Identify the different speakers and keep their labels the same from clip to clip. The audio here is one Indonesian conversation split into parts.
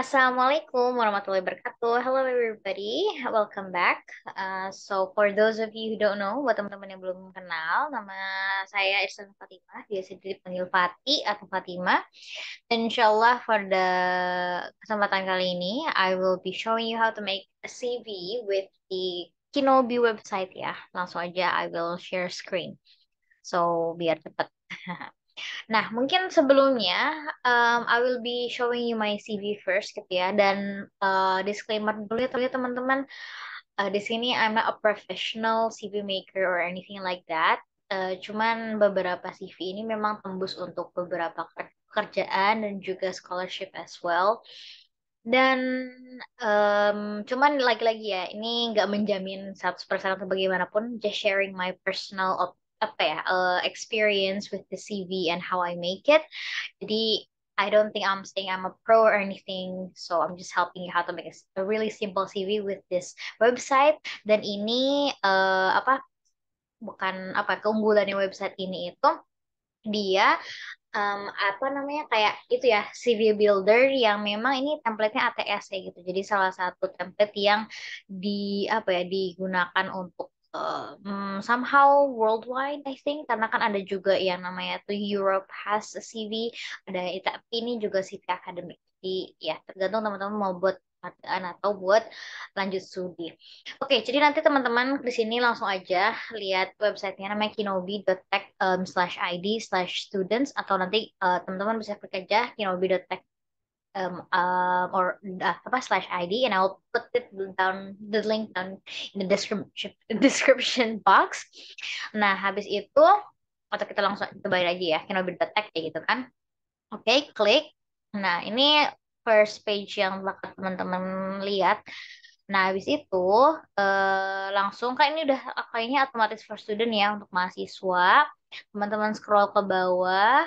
Speaker 1: Assalamualaikum warahmatullahi wabarakatuh. Hello everybody, welcome back. Uh, so for those of you who don't know, buat teman-teman yang belum kenal, nama saya Irsan Fatima, biasa dipanggil Fati atau Fatima. insyaallah for the kesempatan kali ini, I will be showing you how to make a CV with the Kinobi website ya. Langsung aja I will share screen. So biar cepat. Nah, mungkin sebelumnya um, I will be showing you my CV first gitu ya dan uh, disclaimer dulu ya teman-teman. Uh, di sini I'm not a professional CV maker or anything like that. Uh, cuman beberapa CV ini memang tembus untuk beberapa pekerjaan dan juga scholarship as well dan um, cuman lagi-lagi ya ini nggak menjamin 100% atau bagaimanapun just sharing my personal apa ya uh, experience with the CV and how I make it. Jadi I don't think I'm saying I'm a pro or anything, so I'm just helping you how to make a, really simple CV with this website. Dan ini uh, apa bukan apa keunggulannya website ini itu dia um, apa namanya kayak itu ya CV builder yang memang ini template-nya ATS ya gitu. Jadi salah satu template yang di apa ya digunakan untuk um, hmm, somehow worldwide I think karena kan ada juga yang namanya tuh Europe has a CV ada tapi ini juga CV akademik di ya tergantung teman-teman mau buat atau buat lanjut studi. Oke, jadi nanti teman-teman di sini langsung aja lihat websitenya namanya kinobi.tech/id/students um, atau nanti uh, teman-teman uh, bisa klik aja kinobi.tech um, um or uh, apa slash ID and I'll put it down the link down in the description description box. Nah habis itu atau kita langsung coba aja ya Kenobi Detect ya gitu kan. Oke okay, klik. Nah ini first page yang bakal teman-teman lihat Nah, habis itu eh, langsung kan ini udah kayaknya otomatis for student ya untuk mahasiswa. Teman-teman scroll ke bawah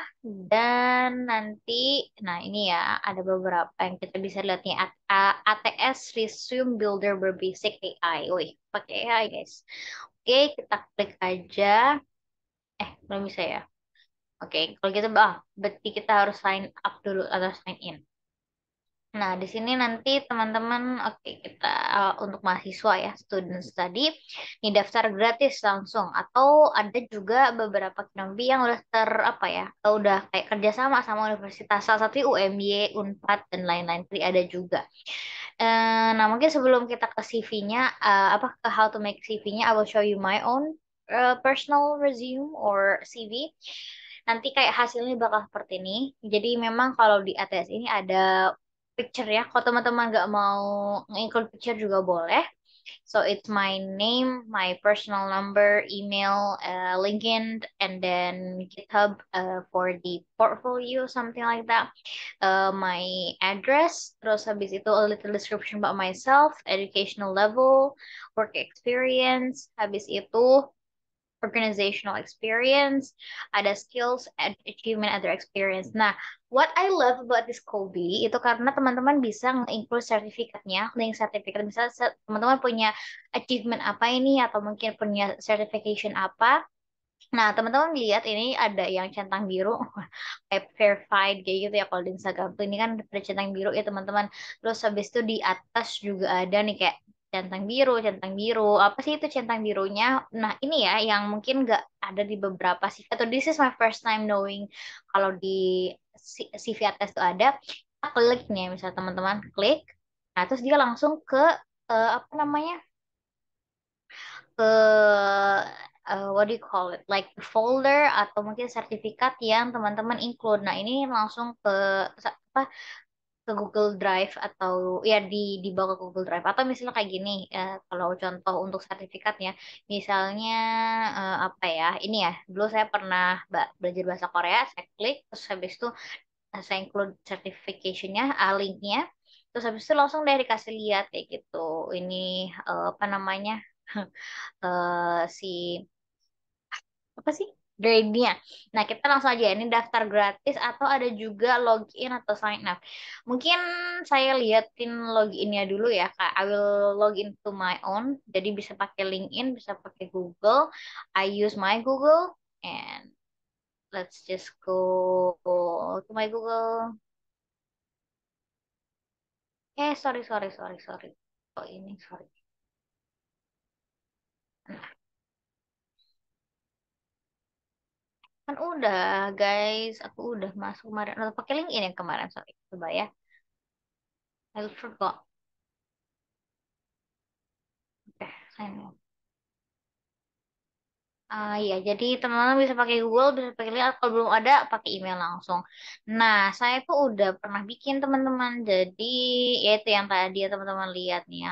Speaker 1: dan nanti nah ini ya ada beberapa yang kita bisa lihat nih ATS Resume Builder berbasis AI. Wih, pakai AI, guys. Oke, kita klik aja. Eh, belum bisa ya. Oke, kalau gitu, ah, berarti kita harus sign up dulu atau sign in. Nah, di sini nanti teman-teman, oke okay, kita uh, untuk mahasiswa ya, student study, ini daftar gratis langsung. Atau ada juga beberapa kinombi yang udah ter apa ya, udah kayak kerjasama sama universitas salah satu UMY, Unpad dan lain-lain. Jadi ada juga. Uh, nah, mungkin sebelum kita ke CV-nya, uh, eh, apa ke how to make CV-nya, I will show you my own uh, personal resume or CV nanti kayak hasilnya bakal seperti ini. Jadi memang kalau di ATS ini ada picture ya. Kalau teman-teman nggak mau include picture juga boleh. So it's my name, my personal number, email, uh, LinkedIn, and then GitHub uh, for the portfolio, something like that. Uh, my address, terus habis itu a little description about myself, educational level, work experience, habis itu organizational experience, ada skills, and achievement, other experience. Nah, what I love about this Kobe itu karena teman-teman bisa include sertifikatnya, link sertifikat. Misalnya teman-teman punya achievement apa ini atau mungkin punya certification apa. Nah, teman-teman lihat ini ada yang centang biru, kayak verified kayak gitu ya kalau di Instagram tuh ini kan ada centang biru ya teman-teman. Terus habis itu di atas juga ada nih kayak centang biru, centang biru. Apa sih itu centang birunya? Nah, ini ya yang mungkin nggak ada di beberapa CV atau this is my first time knowing kalau di CV atas itu ada. Kita klik nih, misalnya teman-teman klik. Nah, terus dia langsung ke uh, apa namanya? ke uh, what do you call it? like folder atau mungkin sertifikat yang teman-teman include. Nah, ini langsung ke apa ke Google Drive atau ya di dibawa ke Google Drive atau misalnya kayak gini uh, kalau contoh untuk sertifikatnya misalnya uh, apa ya ini ya dulu saya pernah belajar bahasa Korea saya klik terus habis itu eh, saya include certificationnya, uh, linknya, terus habis itu langsung dari dikasih lihat kayak gitu. Ini uh, apa namanya uh, si apa sih grade-nya. Nah, kita langsung aja ya. ini daftar gratis atau ada juga login atau sign up. Mungkin saya liatin loginnya dulu ya, Kak. I will login to my own. Jadi bisa pakai LinkedIn, bisa pakai Google. I use my Google and let's just go to my Google. Eh, sorry, sorry, sorry, sorry. Oh, ini sorry. Kan udah, guys. Aku udah masuk kemarin. Atau pakai link ini yang kemarin, sorry. Coba ya. I forgot. Oke, saya. up. Uh, ah, ya, jadi teman-teman bisa pakai Google, bisa pakai link, kalau belum ada pakai email langsung. Nah, saya tuh udah pernah bikin teman-teman, jadi yaitu yang tadi ya teman-teman lihat nih ya,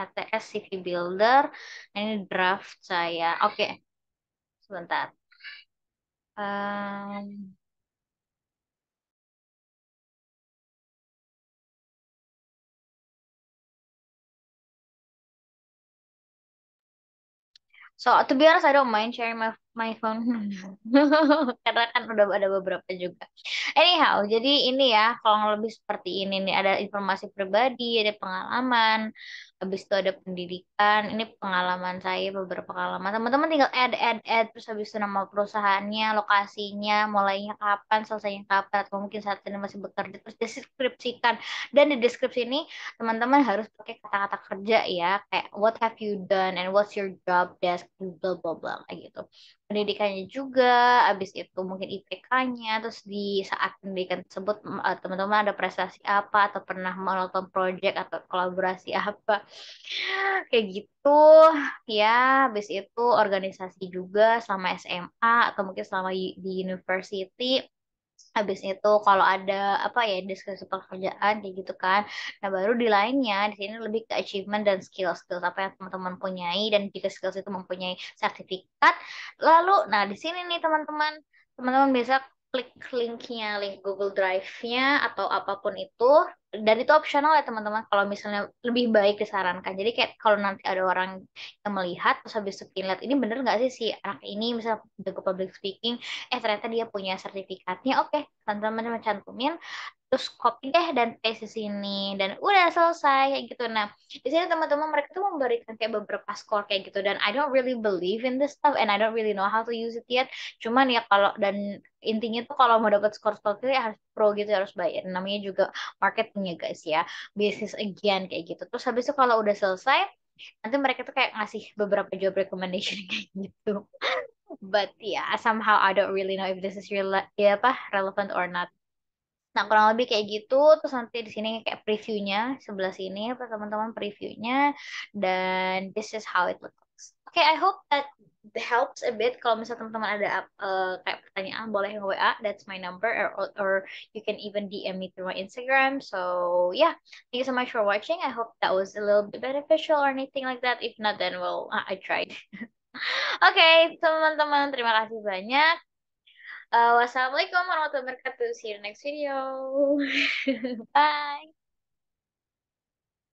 Speaker 1: ATS CV Builder, nah, ini draft saya. Oke, sebentar. Um, so to be honest, I don't mind sharing my my phone karena kan udah ada beberapa juga. Anyhow, jadi ini ya kalau lebih seperti ini nih ada informasi pribadi, ada pengalaman, habis itu ada pendidikan ini pengalaman saya beberapa pengalaman teman-teman tinggal add add add terus habis itu nama perusahaannya lokasinya mulainya kapan selesainya kapan atau mungkin saat ini masih bekerja terus deskripsikan dan di deskripsi ini teman-teman harus pakai kata-kata kerja ya kayak what have you done and what's your job desk blah blah blah kayak gitu pendidikannya juga habis itu mungkin IPK-nya terus di saat pendidikan tersebut eh, teman-teman ada prestasi apa atau pernah melakukan project atau kolaborasi apa kayak gitu ya habis itu organisasi juga selama SMA atau mungkin selama di university habis itu kalau ada apa ya diskusi pekerjaan kayak gitu kan nah baru di lainnya di sini lebih ke achievement dan skill skill apa yang teman-teman punyai dan jika skill itu mempunyai sertifikat lalu nah di sini nih teman-teman teman-teman bisa klik linknya, link Google Drive-nya atau apapun itu. Dan itu opsional ya teman-teman kalau misalnya lebih baik disarankan. Jadi kayak kalau nanti ada orang yang melihat terus habis itu lihat ini bener nggak sih si anak ini misalnya jago public speaking, eh ternyata dia punya sertifikatnya, oke okay, teman-teman cantumin terus copy deh dan paste di sini dan udah selesai kayak gitu nah di sini teman-teman mereka tuh memberikan kayak beberapa skor kayak gitu dan I don't really believe in this stuff and I don't really know how to use it yet cuman ya kalau dan intinya tuh kalau mau dapat skor skor ya harus pro gitu harus bayar namanya juga marketing ya guys ya bisnis again kayak gitu terus habis itu kalau udah selesai nanti mereka tuh kayak ngasih beberapa job recommendation kayak gitu but yeah somehow I don't really know if this is real ya apa relevant or not Nah, kurang lebih kayak gitu. Terus nanti di sini kayak previewnya sebelah sini apa teman-teman previewnya dan this is how it looks. Oke, okay, I hope that helps a bit. Kalau misalnya teman-teman ada uh, kayak pertanyaan, boleh WA. That's my number, or, or you can even DM me through my Instagram. So yeah, thank you so much for watching. I hope that was a little bit beneficial or anything like that. If not, then well, I tried. Oke, okay, teman-teman, terima kasih banyak. Uh, wassalamualaikum warahmatullahi wabarakatuh. See you next video. Bye.